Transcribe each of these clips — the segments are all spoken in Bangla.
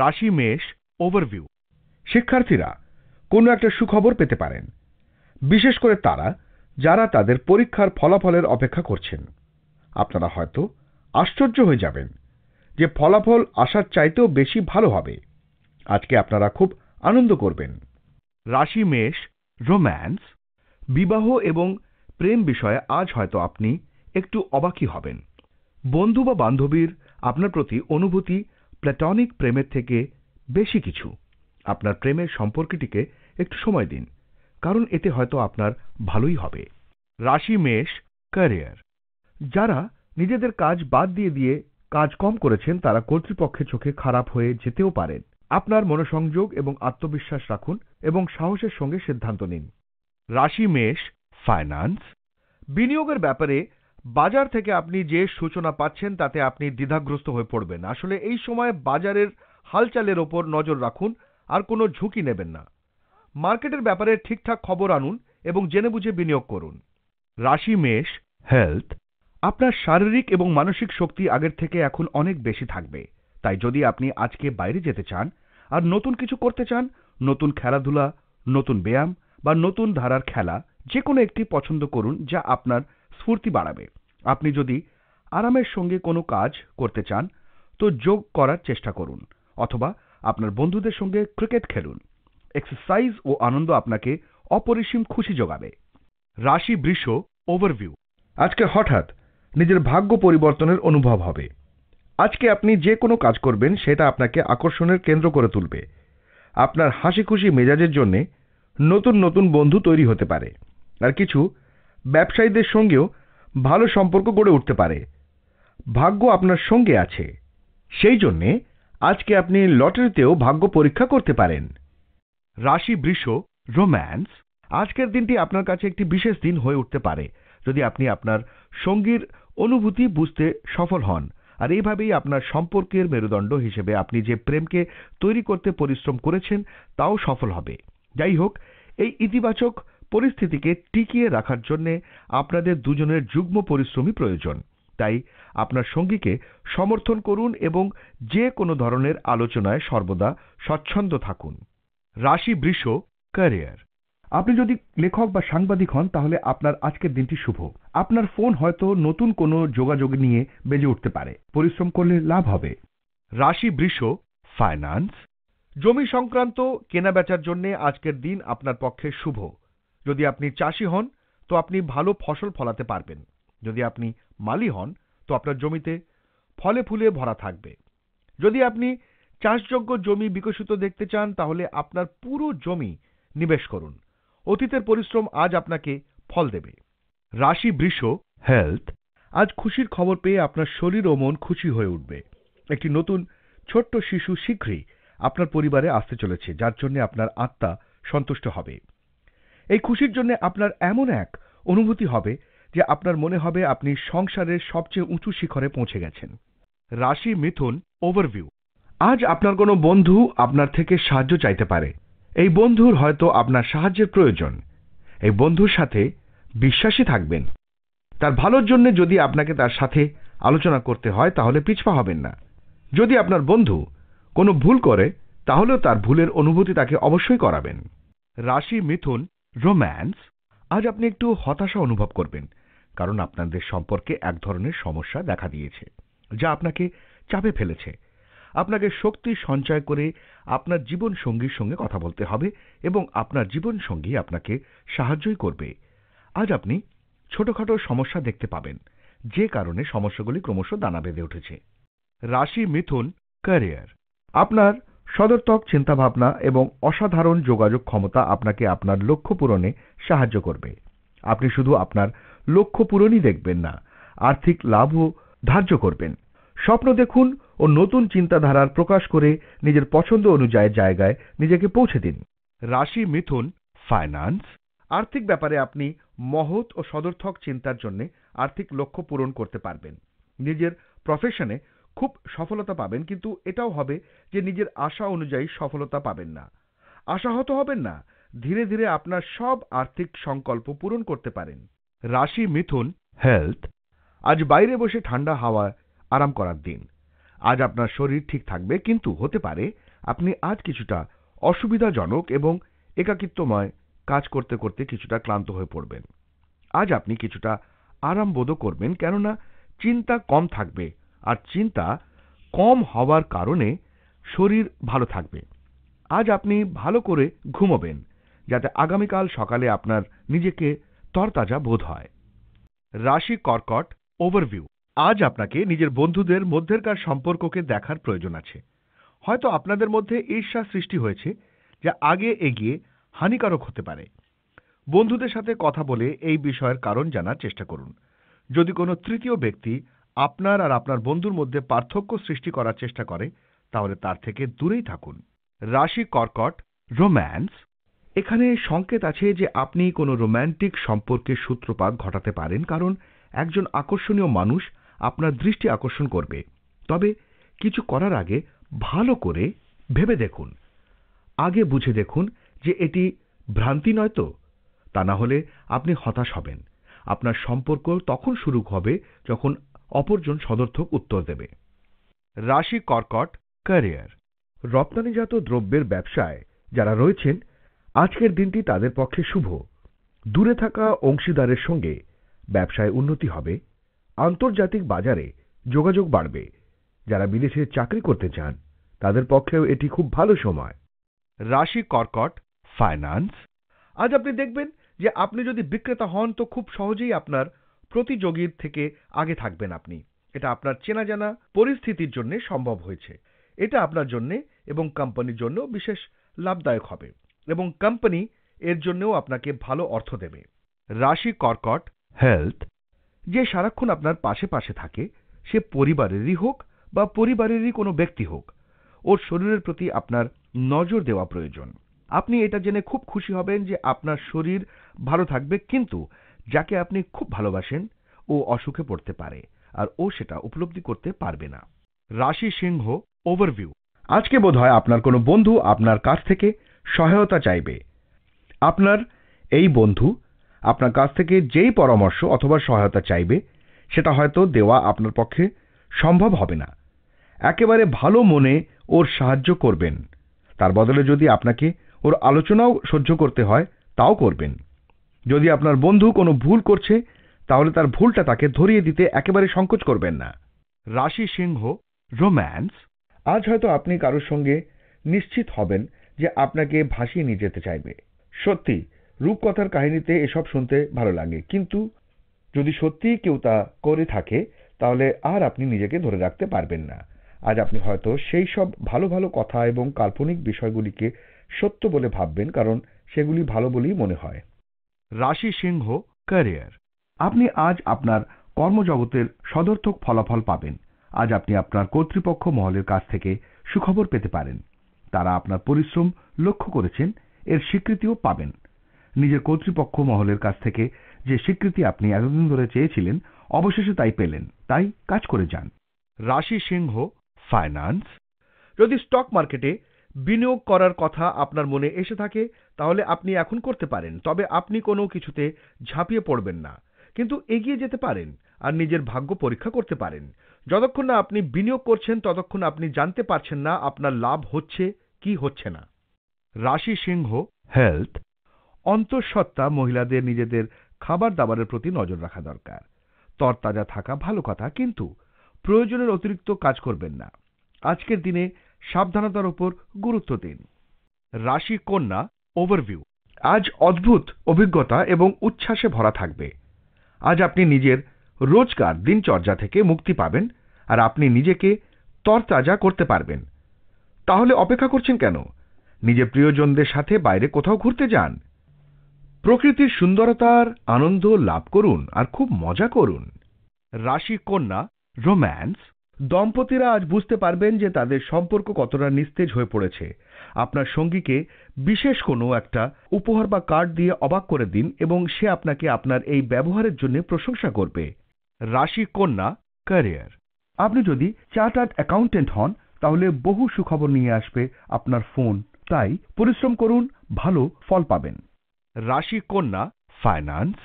রাশি মেষ ওভারভিউ শিক্ষার্থীরা কোনো একটা সুখবর পেতে পারেন বিশেষ করে তারা যারা তাদের পরীক্ষার ফলাফলের অপেক্ষা করছেন আপনারা হয়তো আশ্চর্য হয়ে যাবেন যে ফলাফল আসার চাইতেও বেশি ভালো হবে আজকে আপনারা খুব আনন্দ করবেন রাশি মেষ রোম্যান্স বিবাহ এবং প্রেম বিষয়ে আজ হয়তো আপনি একটু অবাকি হবেন বন্ধু বা বান্ধবীর আপনার প্রতি অনুভূতি প্ল্যাটনিক প্রেমের থেকে বেশি কিছু আপনার প্রেমের সম্পর্কটিকে একটু সময় দিন কারণ এতে হয়তো আপনার ভালোই হবে রাশি মেষ ক্যারিয়ার যারা নিজেদের কাজ বাদ দিয়ে দিয়ে কাজ কম করেছেন তারা কর্তৃপক্ষের চোখে খারাপ হয়ে যেতেও পারেন আপনার মনোসংযোগ এবং আত্মবিশ্বাস রাখুন এবং সাহসের সঙ্গে সিদ্ধান্ত নিন রাশি মেষ ফাইন্যান্স বিনিয়োগের ব্যাপারে বাজার থেকে আপনি যে সূচনা পাচ্ছেন তাতে আপনি দ্বিধাগ্রস্ত হয়ে পড়বেন আসলে এই সময় বাজারের হালচালের ওপর নজর রাখুন আর কোনো ঝুঁকি নেবেন না মার্কেটের ব্যাপারে ঠিকঠাক খবর আনুন এবং জেনে বুঝে বিনিয়োগ করুন রাশি মেষ হেলথ আপনার শারীরিক এবং মানসিক শক্তি আগের থেকে এখন অনেক বেশি থাকবে তাই যদি আপনি আজকে বাইরে যেতে চান আর নতুন কিছু করতে চান নতুন খেলাধুলা নতুন ব্যায়াম বা নতুন ধারার খেলা যে কোনো একটি পছন্দ করুন যা আপনার স্ফূর্তি বাড়াবে আপনি যদি আরামের সঙ্গে কোনো কাজ করতে চান তো যোগ করার চেষ্টা করুন অথবা আপনার বন্ধুদের সঙ্গে ক্রিকেট খেলুন এক্সারসাইজ ও আনন্দ আপনাকে অপরিসীম খুশি যোগাবে রাশি বৃষ ওভারভিউ আজকে হঠাৎ নিজের ভাগ্য পরিবর্তনের অনুভব হবে আজকে আপনি যে কোনো কাজ করবেন সেটা আপনাকে আকর্ষণের কেন্দ্র করে তুলবে আপনার হাসি খুশি মেজাজের জন্যে নতুন নতুন বন্ধু তৈরি হতে পারে আর কিছু ব্যবসায়ীদের সঙ্গেও ভালো সম্পর্ক গড়ে উঠতে পারে ভাগ্য আপনার সঙ্গে আছে সেই জন্যে আজকে আপনি লটারিতেও ভাগ্য পরীক্ষা করতে পারেন রাশি বৃষ রোম্যান্স আজকের দিনটি আপনার কাছে একটি বিশেষ দিন হয়ে উঠতে পারে যদি আপনি আপনার সঙ্গীর অনুভূতি বুঝতে সফল হন আর এইভাবেই আপনার সম্পর্কের মেরুদণ্ড হিসেবে আপনি যে প্রেমকে তৈরি করতে পরিশ্রম করেছেন তাও সফল হবে যাই হোক এই ইতিবাচক পরিস্থিতিকে টিকিয়ে রাখার জন্য আপনাদের দুজনের যুগ্ম পরিশ্রমী প্রয়োজন তাই আপনার সঙ্গীকে সমর্থন করুন এবং যে কোনো ধরনের আলোচনায় সর্বদা স্বচ্ছন্দ থাকুন রাশি বৃষ ক্যারিয়ার আপনি যদি লেখক বা সাংবাদিক হন তাহলে আপনার আজকের দিনটি শুভ আপনার ফোন হয়তো নতুন কোনো যোগাযোগ নিয়ে বেজে উঠতে পারে পরিশ্রম করলে লাভ হবে রাশি বৃষ ফাইন্যান্স জমি সংক্রান্ত কেনাবেচার জন্য আজকের দিন আপনার পক্ষে শুভ যদি আপনি চাষি হন তো আপনি ভালো ফসল ফলাতে পারবেন যদি আপনি মালি হন তো আপনার জমিতে ফলে ফুলে ভরা থাকবে যদি আপনি চাষযোগ্য জমি বিকশিত দেখতে চান তাহলে আপনার পুরো জমি নিবেশ করুন অতীতের পরিশ্রম আজ আপনাকে ফল দেবে রাশি বৃষ হেলথ আজ খুশির খবর পেয়ে আপনার শরীর ও মন খুশি হয়ে উঠবে একটি নতুন ছোট্ট শিশু শীঘ্রই আপনার পরিবারে আসতে চলেছে যার জন্য আপনার আত্মা সন্তুষ্ট হবে এই খুশির জন্য আপনার এমন এক অনুভূতি হবে যে আপনার মনে হবে আপনি সংসারের সবচেয়ে উঁচু শিখরে পৌঁছে গেছেন রাশি মিথুন ওভারভিউ আজ আপনার কোনো বন্ধু আপনার থেকে সাহায্য চাইতে পারে এই বন্ধুর হয়তো আপনার সাহায্যের প্রয়োজন এই বন্ধুর সাথে বিশ্বাসী থাকবেন তার ভালোর জন্য যদি আপনাকে তার সাথে আলোচনা করতে হয় তাহলে পিছপা হবেন না যদি আপনার বন্ধু কোনো ভুল করে তাহলেও তার ভুলের অনুভূতি তাকে অবশ্যই করাবেন রাশি মিথুন রোম্যান্স আজ আপনি একটু হতাশা অনুভব করবেন কারণ আপনাদের সম্পর্কে এক ধরনের সমস্যা দেখা দিয়েছে যা আপনাকে চাপে ফেলেছে আপনাকে শক্তি সঞ্চয় করে আপনার জীবন সঙ্গীর সঙ্গে কথা বলতে হবে এবং আপনার জীবন সঙ্গী আপনাকে সাহায্যই করবে আজ আপনি ছোটখাটো সমস্যা দেখতে পাবেন যে কারণে সমস্যাগুলি ক্রমশ দানা বেঁধে উঠেছে রাশি মিথুন ক্যারিয়ার আপনার সদর্থক চিন্তাভাবনা এবং অসাধারণ যোগাযোগ ক্ষমতা আপনাকে আপনার লক্ষ্য পূরণে সাহায্য করবে আপনি শুধু আপনার লক্ষ্য পূরণই দেখবেন না আর্থিক লাভও ধার্য করবেন স্বপ্ন দেখুন ও নতুন চিন্তাধারার প্রকাশ করে নিজের পছন্দ অনুযায়ী জায়গায় নিজেকে পৌঁছে দিন রাশি মিথুন ফাইন্যান্স আর্থিক ব্যাপারে আপনি মহৎ ও সদর্থক চিন্তার জন্য আর্থিক লক্ষ্য পূরণ করতে পারবেন নিজের প্রফেশনে খুব সফলতা পাবেন কিন্তু এটাও হবে যে নিজের আশা অনুযায়ী সফলতা পাবেন না আশাহত হবেন না ধীরে ধীরে আপনার সব আর্থিক সংকল্প পূরণ করতে পারেন রাশি মিথুন হেলথ আজ বাইরে বসে ঠান্ডা হাওয়া আরাম করার দিন আজ আপনার শরীর ঠিক থাকবে কিন্তু হতে পারে আপনি আজ কিছুটা অসুবিধাজনক এবং একাকিত্বময় কাজ করতে করতে কিছুটা ক্লান্ত হয়ে পড়বেন আজ আপনি কিছুটা আরাম করবেন কেননা চিন্তা কম থাকবে আর চিন্তা কম হওয়ার কারণে শরীর ভালো থাকবে আজ আপনি ভালো করে ঘুমোবেন যাতে আগামীকাল সকালে আপনার নিজেকে তরতাজা বোধ হয় রাশি কর্কট ওভারভিউ আজ আপনাকে নিজের বন্ধুদের মধ্যেকার সম্পর্ককে দেখার প্রয়োজন আছে হয়তো আপনাদের মধ্যে ঈর্ষা সৃষ্টি হয়েছে যা আগে এগিয়ে হানিকারক হতে পারে বন্ধুদের সাথে কথা বলে এই বিষয়ের কারণ জানার চেষ্টা করুন যদি কোনো তৃতীয় ব্যক্তি আপনার আর আপনার বন্ধুর মধ্যে পার্থক্য সৃষ্টি করার চেষ্টা করে তাহলে তার থেকে দূরেই থাকুন রাশি কর্কট রোম্যান্স এখানে সংকেত আছে যে আপনি কোনো রোম্যান্টিক সম্পর্কের সূত্রপাত ঘটাতে পারেন কারণ একজন আকর্ষণীয় মানুষ আপনার দৃষ্টি আকর্ষণ করবে তবে কিছু করার আগে ভালো করে ভেবে দেখুন আগে বুঝে দেখুন যে এটি ভ্রান্তি নয় তো তা না হলে আপনি হতাশ হবেন আপনার সম্পর্ক তখন শুরু হবে যখন অপরজন সদর্থক উত্তর দেবে রাশি কর্কট ক্যারিয়ার রপ্তানিজাত দ্রব্যের ব্যবসায় যারা রয়েছেন আজকের দিনটি তাদের পক্ষে শুভ দূরে থাকা অংশীদারের সঙ্গে ব্যবসায় উন্নতি হবে আন্তর্জাতিক বাজারে যোগাযোগ বাড়বে যারা বিদেশে চাকরি করতে চান তাদের পক্ষেও এটি খুব ভালো সময় রাশি কর্কট ফাইন্যান্স আজ আপনি দেখবেন যে আপনি যদি বিক্রেতা হন তো খুব সহজেই আপনার প্রতিযোগীর থেকে আগে থাকবেন আপনি এটা আপনার চেনা জানা পরিস্থিতির জন্য সম্ভব হয়েছে এটা আপনার জন্য এবং কোম্পানির জন্য বিশেষ লাভদায়ক হবে এবং কোম্পানি এর জন্যও আপনাকে ভালো অর্থ দেবে রাশি কর্কট হেলথ যে সারাক্ষণ আপনার পাশে পাশে থাকে সে পরিবারেরই হোক বা পরিবারেরই কোনো ব্যক্তি হোক ওর শরীরের প্রতি আপনার নজর দেওয়া প্রয়োজন আপনি এটা জেনে খুব খুশি হবেন যে আপনার শরীর ভালো থাকবে কিন্তু যাকে আপনি খুব ভালোবাসেন ও অসুখে পড়তে পারে আর ও সেটা উপলব্ধি করতে পারবে না রাশি সিংহ ওভারভিউ আজকে বোধহয় আপনার কোনো বন্ধু আপনার কাছ থেকে সহায়তা চাইবে আপনার এই বন্ধু আপনার কাছ থেকে যেই পরামর্শ অথবা সহায়তা চাইবে সেটা হয়তো দেওয়া আপনার পক্ষে সম্ভব হবে না একেবারে ভালো মনে ওর সাহায্য করবেন তার বদলে যদি আপনাকে ওর আলোচনাও সহ্য করতে হয় তাও করবেন যদি আপনার বন্ধু কোনো ভুল করছে তাহলে তার ভুলটা তাকে ধরিয়ে দিতে একেবারে সংকোচ করবেন না রাশি সিংহ রোম্যান্স আজ হয়তো আপনি কারোর সঙ্গে নিশ্চিত হবেন যে আপনাকে ভাসিয়ে নিয়ে যেতে চাইবে সত্যি রূপকথার কাহিনীতে এসব শুনতে ভালো লাগে কিন্তু যদি সত্যিই কেউ তা করে থাকে তাহলে আর আপনি নিজেকে ধরে রাখতে পারবেন না আজ আপনি হয়তো সেই সব ভালো ভালো কথা এবং কাল্পনিক বিষয়গুলিকে সত্য বলে ভাববেন কারণ সেগুলি ভালো বলেই মনে হয় রাশি সিংহ ক্যারিয়ার আপনি আজ আপনার কর্মজগতের সদর্থক ফলাফল পাবেন আজ আপনি আপনার কর্তৃপক্ষ মহলের কাছ থেকে সুখবর পেতে পারেন তারা আপনার পরিশ্রম লক্ষ্য করেছেন এর স্বীকৃতিও পাবেন নিজের কর্তৃপক্ষ মহলের কাছ থেকে যে স্বীকৃতি আপনি এতদিন ধরে চেয়েছিলেন অবশেষে তাই পেলেন তাই কাজ করে যান রাশি সিংহ ফাইন্যান্স যদি স্টক মার্কেটে বিনিয়োগ করার কথা আপনার মনে এসে থাকে তাহলে আপনি এখন করতে পারেন তবে আপনি কোনো কিছুতে ঝাঁপিয়ে পড়বেন না কিন্তু এগিয়ে যেতে পারেন আর নিজের ভাগ্য পরীক্ষা করতে পারেন যতক্ষণ না আপনি বিনিয়োগ করছেন ততক্ষণ আপনি জানতে পারছেন না আপনার লাভ হচ্ছে কি হচ্ছে না রাশি সিংহ হেলথ অন্তঃসত্ত্বা মহিলাদের নিজেদের খাবার দাবারের প্রতি নজর রাখা দরকার তরতাজা থাকা ভালো কথা কিন্তু প্রয়োজনের অতিরিক্ত কাজ করবেন না আজকের দিনে সাবধানতার ওপর গুরুত্ব দিন রাশি কন্যা ওভারভিউ আজ অদ্ভুত অভিজ্ঞতা এবং উচ্ছ্বাসে ভরা থাকবে আজ আপনি নিজের রোজকার দিনচর্যা থেকে মুক্তি পাবেন আর আপনি নিজেকে তরতাজা করতে পারবেন তাহলে অপেক্ষা করছেন কেন নিজের প্রিয়জনদের সাথে বাইরে কোথাও ঘুরতে যান প্রকৃতির সুন্দরতার আনন্দ লাভ করুন আর খুব মজা করুন রাশি কন্যা রোম্যান্স দম্পতিরা আজ বুঝতে পারবেন যে তাদের সম্পর্ক কতটা নিস্তেজ হয়ে পড়েছে আপনার সঙ্গীকে বিশেষ কোনো একটা উপহার বা কার্ড দিয়ে অবাক করে দিন এবং সে আপনাকে আপনার এই ব্যবহারের জন্য প্রশংসা করবে রাশি কন্যা ক্যারিয়ার আপনি যদি চার্টার্ড অ্যাকাউন্টেন্ট হন তাহলে বহু সুখবর নিয়ে আসবে আপনার ফোন তাই পরিশ্রম করুন ভালো ফল পাবেন রাশি কন্যা ফাইন্যান্স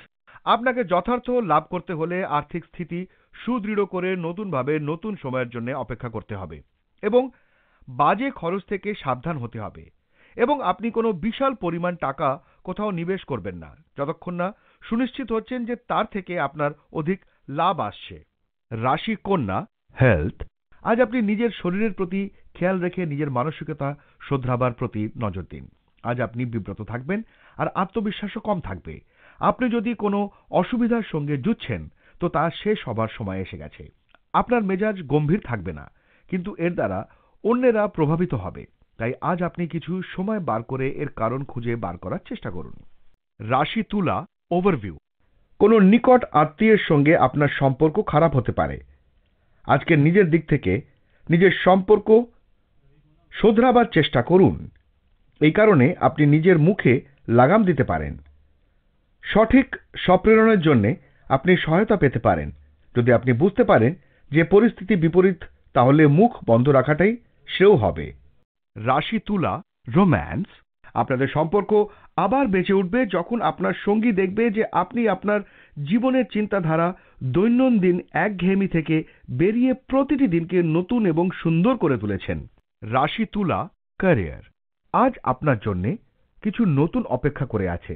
আপনাকে যথার্থ লাভ করতে হলে আর্থিক স্থিতি সুদৃঢ় করে নতুনভাবে নতুন সময়ের জন্য অপেক্ষা করতে হবে এবং বাজে খরচ থেকে সাবধান হতে হবে এবং আপনি কোনো বিশাল পরিমাণ টাকা কোথাও নিবেশ করবেন না যতক্ষণ না সুনিশ্চিত হচ্ছেন যে তার থেকে আপনার অধিক লাভ আসছে রাশি কন্যা হেলথ আজ আপনি নিজের শরীরের প্রতি খেয়াল রেখে নিজের মানসিকতা শোধরাবার প্রতি নজর দিন আজ আপনি বিব্রত থাকবেন আর আত্মবিশ্বাসও কম থাকবে আপনি যদি কোনো অসুবিধার সঙ্গে জুটছেন তো তা শেষ হবার সময় এসে গেছে আপনার মেজাজ গম্ভীর থাকবে না কিন্তু এর দ্বারা অন্যেরা প্রভাবিত হবে তাই আজ আপনি কিছু সময় বার করে এর কারণ খুঁজে বার করার চেষ্টা করুন রাশি তুলা ওভারভিউ কোনো নিকট আত্মীয়ের সঙ্গে আপনার সম্পর্ক খারাপ হতে পারে আজকে নিজের দিক থেকে নিজের সম্পর্ক শোধরাবার চেষ্টা করুন এই কারণে আপনি নিজের মুখে লাগাম দিতে পারেন সঠিক স্বপ্রেরণের জন্যে আপনি সহায়তা পেতে পারেন যদি আপনি বুঝতে পারেন যে পরিস্থিতি বিপরীত তাহলে মুখ বন্ধ রাখাটাই সেও হবে রাশি তুলা রোম্যান্স আপনাদের সম্পর্ক আবার বেঁচে উঠবে যখন আপনার সঙ্গী দেখবে যে আপনি আপনার জীবনের চিন্তাধারা দৈনন্দিন একঘেয়েমি থেকে বেরিয়ে প্রতিটি দিনকে নতুন এবং সুন্দর করে তুলেছেন রাশি তুলা ক্যারিয়ার আজ আপনার জন্যে কিছু নতুন অপেক্ষা করে আছে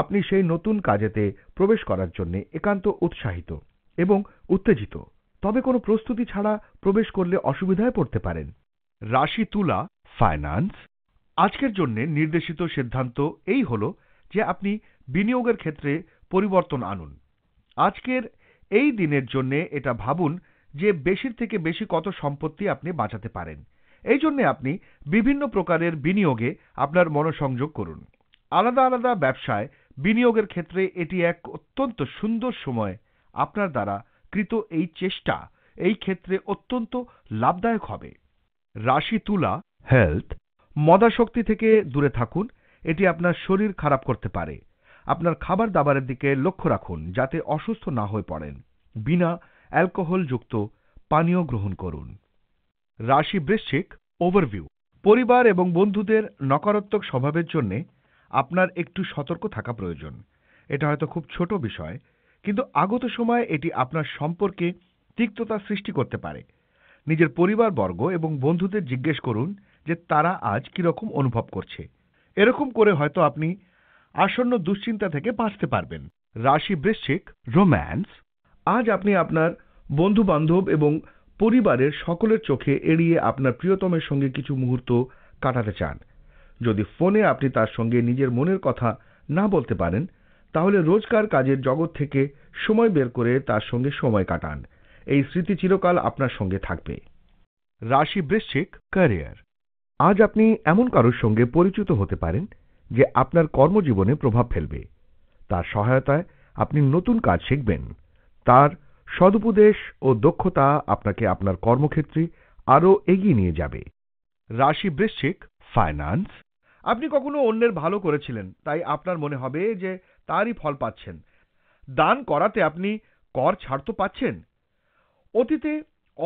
আপনি সেই নতুন কাজেতে প্রবেশ করার জন্য একান্ত উৎসাহিত এবং উত্তেজিত তবে কোনো প্রস্তুতি ছাড়া প্রবেশ করলে অসুবিধায় পড়তে পারেন রাশি তুলা ফাইন্যান্স আজকের জন্য নির্দেশিত সিদ্ধান্ত এই হল যে আপনি বিনিয়োগের ক্ষেত্রে পরিবর্তন আনুন আজকের এই দিনের জন্য এটা ভাবুন যে বেশির থেকে বেশি কত সম্পত্তি আপনি বাঁচাতে পারেন এই জন্য আপনি বিভিন্ন প্রকারের বিনিয়োগে আপনার মনোসংযোগ করুন আলাদা আলাদা ব্যবসায় বিনিয়োগের ক্ষেত্রে এটি এক অত্যন্ত সুন্দর সময় আপনার দ্বারা কৃত এই চেষ্টা এই ক্ষেত্রে অত্যন্ত লাভদায়ক হবে রাশি তুলা হেলথ মদাশক্তি থেকে দূরে থাকুন এটি আপনার শরীর খারাপ করতে পারে আপনার খাবার দাবারের দিকে লক্ষ্য রাখুন যাতে অসুস্থ না হয়ে পড়েন বিনা অ্যালকোহলযুক্ত পানীয় গ্রহণ করুন রাশি বৃশ্চিক ওভারভিউ পরিবার এবং বন্ধুদের নকারাত্মক স্বভাবের জন্যে আপনার একটু সতর্ক থাকা প্রয়োজন এটা হয়তো খুব ছোট বিষয় কিন্তু আগত সময়ে এটি আপনার সম্পর্কে তিক্ততা সৃষ্টি করতে পারে নিজের পরিবারবর্গ এবং বন্ধুদের জিজ্ঞেস করুন যে তারা আজ কীরকম অনুভব করছে এরকম করে হয়তো আপনি আসন্ন দুশ্চিন্তা থেকে বাঁচতে পারবেন রাশি বৃশ্চিক রোম্যান্স আজ আপনি আপনার বন্ধু বান্ধব এবং পরিবারের সকলের চোখে এড়িয়ে আপনার প্রিয়তমের সঙ্গে কিছু মুহূর্ত কাটাতে চান যদি ফোনে আপনি তার সঙ্গে নিজের মনের কথা না বলতে পারেন তাহলে রোজকার কাজের জগৎ থেকে সময় বের করে তার সঙ্গে সময় কাটান এই স্মৃতি চিরকাল আপনার সঙ্গে থাকবে রাশি বৃশ্চিক ক্যারিয়ার আজ আপনি এমন কারোর সঙ্গে পরিচিত হতে পারেন যে আপনার কর্মজীবনে প্রভাব ফেলবে তার সহায়তায় আপনি নতুন কাজ শিখবেন তার সদুপদেশ ও দক্ষতা আপনাকে আপনার কর্মক্ষেত্রে আরও এগিয়ে নিয়ে যাবে রাশি বৃশ্চিক ফাইন্যান্স আপনি কখনো অন্যের ভালো করেছিলেন তাই আপনার মনে হবে যে তারই ফল পাচ্ছেন দান করাতে আপনি কর ছাড় তো পাচ্ছেন অতীতে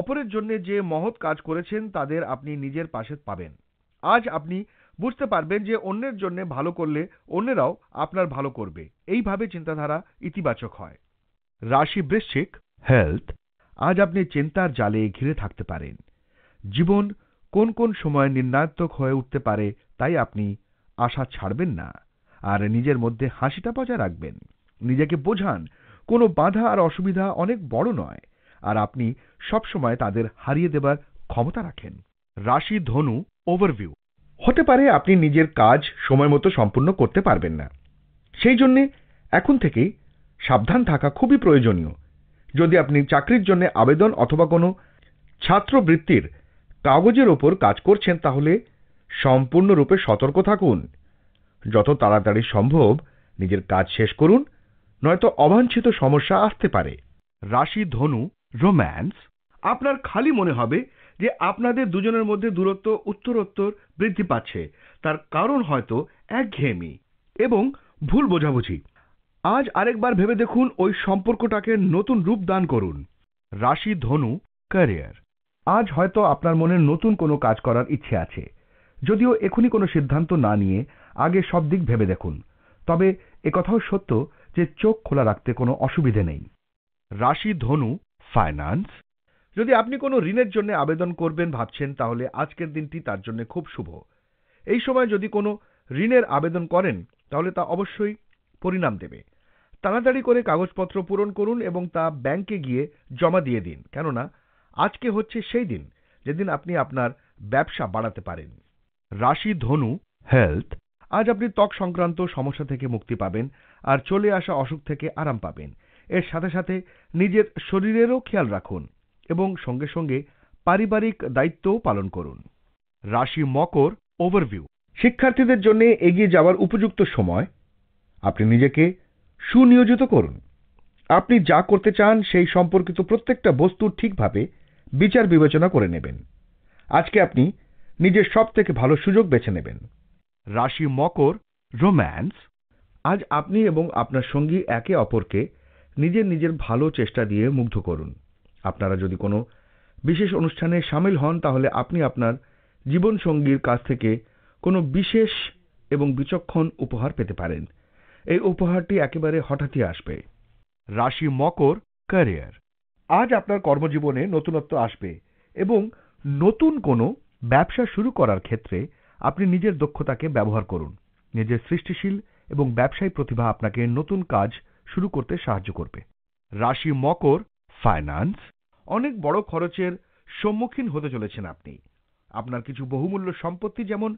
অপরের জন্য যে মহৎ কাজ করেছেন তাদের আপনি নিজের পাশে পাবেন আজ আপনি বুঝতে পারবেন যে অন্যের জন্য ভালো করলে অন্যেরাও আপনার ভালো করবে এইভাবে চিন্তাধারা ইতিবাচক হয় রাশি বৃশ্চিক হেলথ আজ আপনি চিন্তার জালে ঘিরে থাকতে পারেন জীবন কোন কোন সময় নির্ণায়ক হয়ে উঠতে পারে তাই আপনি আশা ছাড়বেন না আর নিজের মধ্যে হাসিটা বজায় রাখবেন নিজেকে বোঝান কোনো বাধা আর অসুবিধা অনেক বড় নয় আর আপনি সবসময় তাদের হারিয়ে দেবার ক্ষমতা রাখেন রাশি ধনু ওভারভিউ হতে পারে আপনি নিজের কাজ সময় মতো সম্পূর্ণ করতে পারবেন না সেই জন্যে এখন থেকেই সাবধান থাকা খুবই প্রয়োজনীয় যদি আপনি চাকরির জন্য আবেদন অথবা কোনো ছাত্রবৃত্তির কাগজের ওপর কাজ করছেন তাহলে সম্পূর্ণরূপে সতর্ক থাকুন যত তাড়াতাড়ি সম্ভব নিজের কাজ শেষ করুন নয়তো অবাঞ্ছিত সমস্যা আসতে পারে রাশি ধনু রোম্যান্স আপনার খালি মনে হবে যে আপনাদের দুজনের মধ্যে দূরত্ব উত্তরোত্তর বৃদ্ধি পাচ্ছে তার কারণ হয়তো একঘেয়েমি এবং ভুল বোঝাবুঝি আজ আরেকবার ভেবে দেখুন ওই সম্পর্কটাকে নতুন রূপ দান করুন রাশি ধনু ক্যারিয়ার আজ হয়তো আপনার মনে নতুন কোনো কাজ করার ইচ্ছে আছে যদিও এখনই কোনো সিদ্ধান্ত না নিয়ে আগে সব দিক ভেবে দেখুন তবে একথাও সত্য যে চোখ খোলা রাখতে কোনো অসুবিধে নেই রাশি ধনু ফাইন্যান্স যদি আপনি কোনো ঋণের জন্য আবেদন করবেন ভাবছেন তাহলে আজকের দিনটি তার জন্য খুব শুভ এই সময় যদি কোনো ঋণের আবেদন করেন তাহলে তা অবশ্যই পরিণাম দেবে তাড়াতাড়ি করে কাগজপত্র পূরণ করুন এবং তা ব্যাংকে গিয়ে জমা দিয়ে দিন কেননা আজকে হচ্ছে সেই দিন যেদিন আপনি আপনার ব্যবসা বাড়াতে পারেন রাশি ধনু হেলথ আজ আপনি ত্বক সংক্রান্ত সমস্যা থেকে মুক্তি পাবেন আর চলে আসা অসুখ থেকে আরাম পাবেন এর সাথে সাথে নিজের শরীরেরও খেয়াল রাখুন এবং সঙ্গে সঙ্গে পারিবারিক দায়িত্বও পালন করুন রাশি মকর ওভারভিউ শিক্ষার্থীদের জন্য এগিয়ে যাওয়ার উপযুক্ত সময় আপনি নিজেকে সুনিয়োজিত করুন আপনি যা করতে চান সেই সম্পর্কিত প্রত্যেকটা বস্তু ঠিকভাবে বিচার বিবেচনা করে নেবেন আজকে আপনি নিজের সব থেকে ভালো সুযোগ বেছে নেবেন রাশি মকর রোম্যান্স আজ আপনি এবং আপনার সঙ্গী একে অপরকে নিজের নিজের ভালো চেষ্টা দিয়ে মুগ্ধ করুন আপনারা যদি কোনো বিশেষ অনুষ্ঠানে সামিল হন তাহলে আপনি আপনার জীবনসঙ্গীর কাছ থেকে কোনো বিশেষ এবং বিচক্ষণ উপহার পেতে পারেন এই উপহারটি একেবারে হঠাৎই আসবে রাশি মকর ক্যারিয়ার আজ আপনার কর্মজীবনে নতুনত্ব আসবে এবং নতুন কোনো ব্যবসা শুরু করার ক্ষেত্রে আপনি নিজের দক্ষতাকে ব্যবহার করুন নিজের সৃষ্টিশীল এবং ব্যবসায়ী প্রতিভা আপনাকে নতুন কাজ শুরু করতে সাহায্য করবে রাশি মকর ফাইন্যান্স অনেক বড় খরচের সম্মুখীন হতে চলেছেন আপনি আপনার কিছু বহুমূল্য সম্পত্তি যেমন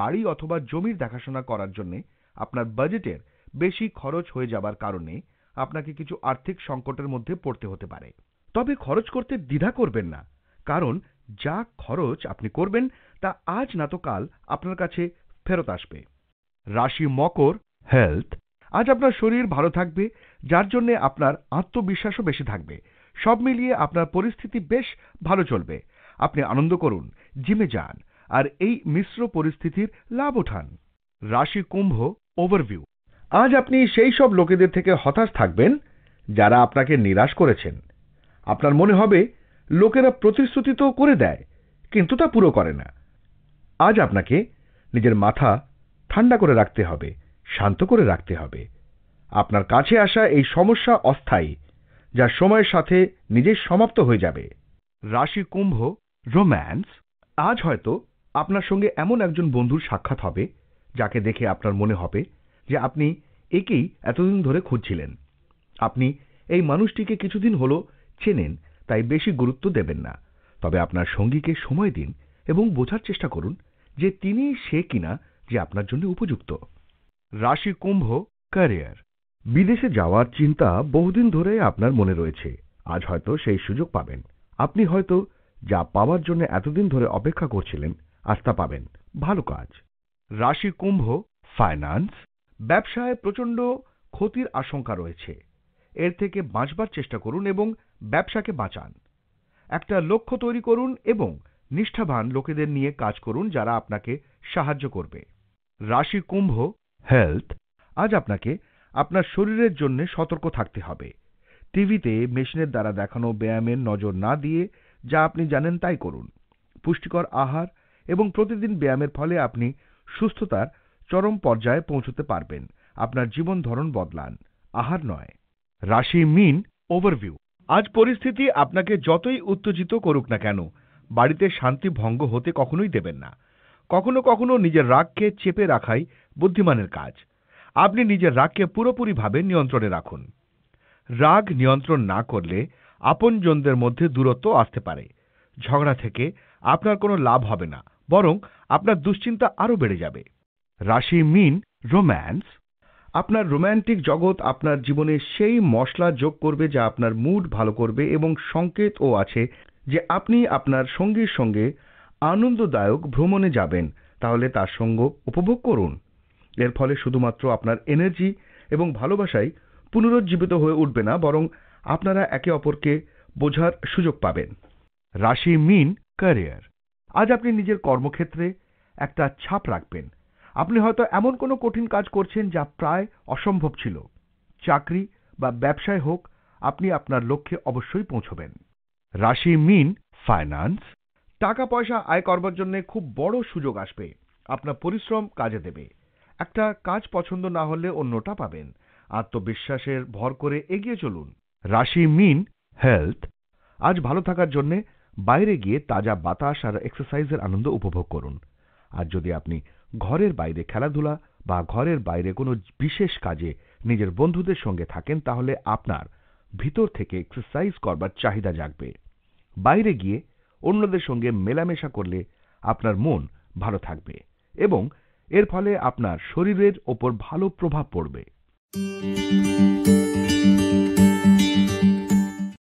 বাড়ি অথবা জমির দেখাশোনা করার জন্য আপনার বাজেটের বেশি খরচ হয়ে যাবার কারণে আপনাকে কিছু আর্থিক সংকটের মধ্যে পড়তে হতে পারে তবে খরচ করতে দ্বিধা করবেন না কারণ যা খরচ আপনি করবেন তা আজ না তো কাল আপনার কাছে ফেরত আসবে রাশি মকর হেলথ আজ আপনার শরীর ভালো থাকবে যার জন্য আপনার আত্মবিশ্বাসও বেশি থাকবে সব মিলিয়ে আপনার পরিস্থিতি বেশ ভালো চলবে আপনি আনন্দ করুন জিমে যান আর এই মিশ্র পরিস্থিতির লাভ ওঠান রাশি কুম্ভ ওভারভিউ আজ আপনি সেই সব লোকেদের থেকে হতাশ থাকবেন যারা আপনাকে নিরাশ করেছেন আপনার মনে হবে লোকেরা প্রতিশ্রুতি তো করে দেয় কিন্তু তা পুরো করে না আজ আপনাকে নিজের মাথা ঠান্ডা করে রাখতে হবে শান্ত করে রাখতে হবে আপনার কাছে আসা এই সমস্যা অস্থায়ী যা সময়ের সাথে নিজেই সমাপ্ত হয়ে যাবে রাশি কুম্ভ রোম্যান্স আজ হয়তো আপনার সঙ্গে এমন একজন বন্ধুর সাক্ষাৎ হবে যাকে দেখে আপনার মনে হবে যে আপনি একেই এতদিন ধরে খুঁজছিলেন আপনি এই মানুষটিকে কিছুদিন হলো চেনেন তাই বেশি গুরুত্ব দেবেন না তবে আপনার সঙ্গীকে সময় দিন এবং বোঝার চেষ্টা করুন যে তিনি সে কিনা যে আপনার জন্য উপযুক্ত রাশি কুম্ভ ক্যারিয়ার বিদেশে যাওয়ার চিন্তা বহুদিন ধরে আপনার মনে রয়েছে আজ হয়তো সেই সুযোগ পাবেন আপনি হয়তো যা পাওয়ার জন্য এতদিন ধরে অপেক্ষা করছিলেন আজ তা পাবেন ভালো কাজ রাশি কুম্ভ ফাইন্যান্স ব্যবসায় প্রচণ্ড ক্ষতির আশঙ্কা রয়েছে এর থেকে বাঁচবার চেষ্টা করুন এবং ব্যবসাকে বাঁচান একটা লক্ষ্য তৈরি করুন এবং নিষ্ঠাবান লোকেদের নিয়ে কাজ করুন যারা আপনাকে সাহায্য করবে রাশি কুম্ভ হেলথ আজ আপনাকে আপনার শরীরের জন্য সতর্ক থাকতে হবে টিভিতে মেশিনের দ্বারা দেখানো ব্যায়ামের নজর না দিয়ে যা আপনি জানেন তাই করুন পুষ্টিকর আহার এবং প্রতিদিন ব্যায়ামের ফলে আপনি সুস্থতার চরম পর্যায়ে পৌঁছতে পারবেন আপনার জীবন ধরন বদলান আহার নয় রাশি মিন ওভারভিউ আজ পরিস্থিতি আপনাকে যতই উত্তেজিত করুক না কেন বাড়িতে শান্তি ভঙ্গ হতে কখনোই দেবেন না কখনো কখনো নিজের রাগকে চেপে রাখাই বুদ্ধিমানের কাজ আপনি নিজের রাগকে পুরোপুরিভাবে নিয়ন্ত্রণে রাখুন রাগ নিয়ন্ত্রণ না করলে আপনজনদের মধ্যে দূরত্ব আসতে পারে ঝগড়া থেকে আপনার কোনো লাভ হবে না বরং আপনার দুশ্চিন্তা আরও বেড়ে যাবে রাশি মিন রোম্যান্স আপনার রোম্যান্টিক জগৎ আপনার জীবনে সেই মশলা যোগ করবে যা আপনার মুড ভালো করবে এবং সংকেতও আছে যে আপনি আপনার সঙ্গীর সঙ্গে আনন্দদায়ক ভ্রমণে যাবেন তাহলে তার সঙ্গ উপভোগ করুন এর ফলে শুধুমাত্র আপনার এনার্জি এবং ভালোবাসাই পুনরুজ্জীবিত হয়ে উঠবে না বরং আপনারা একে অপরকে বোঝার সুযোগ পাবেন রাশি মিন ক্যারিয়ার আজ আপনি নিজের কর্মক্ষেত্রে একটা ছাপ রাখবেন আপনি হয়তো এমন কোনো কঠিন কাজ করছেন যা প্রায় অসম্ভব ছিল চাকরি বা ব্যবসায় হোক আপনি আপনার লক্ষ্যে অবশ্যই পৌঁছবেন রাশি মিন ফাইন্যান্স টাকা পয়সা আয় করবার জন্য খুব বড় সুযোগ আসবে আপনার পরিশ্রম কাজে দেবে একটা কাজ পছন্দ না হলে অন্যটা পাবেন আত্মবিশ্বাসের ভর করে এগিয়ে চলুন রাশি মিন হেলথ আজ ভালো থাকার জন্য বাইরে গিয়ে তাজা বাতাস আর এক্সারসাইজের আনন্দ উপভোগ করুন আর যদি আপনি ঘরের বাইরে খেলাধুলা বা ঘরের বাইরে কোনো বিশেষ কাজে নিজের বন্ধুদের সঙ্গে থাকেন তাহলে আপনার ভিতর থেকে এক্সারসাইজ করবার চাহিদা জাগবে বাইরে গিয়ে অন্যদের সঙ্গে মেলামেশা করলে আপনার মন ভালো থাকবে এবং এর ফলে আপনার শরীরের ওপর ভালো প্রভাব পড়বে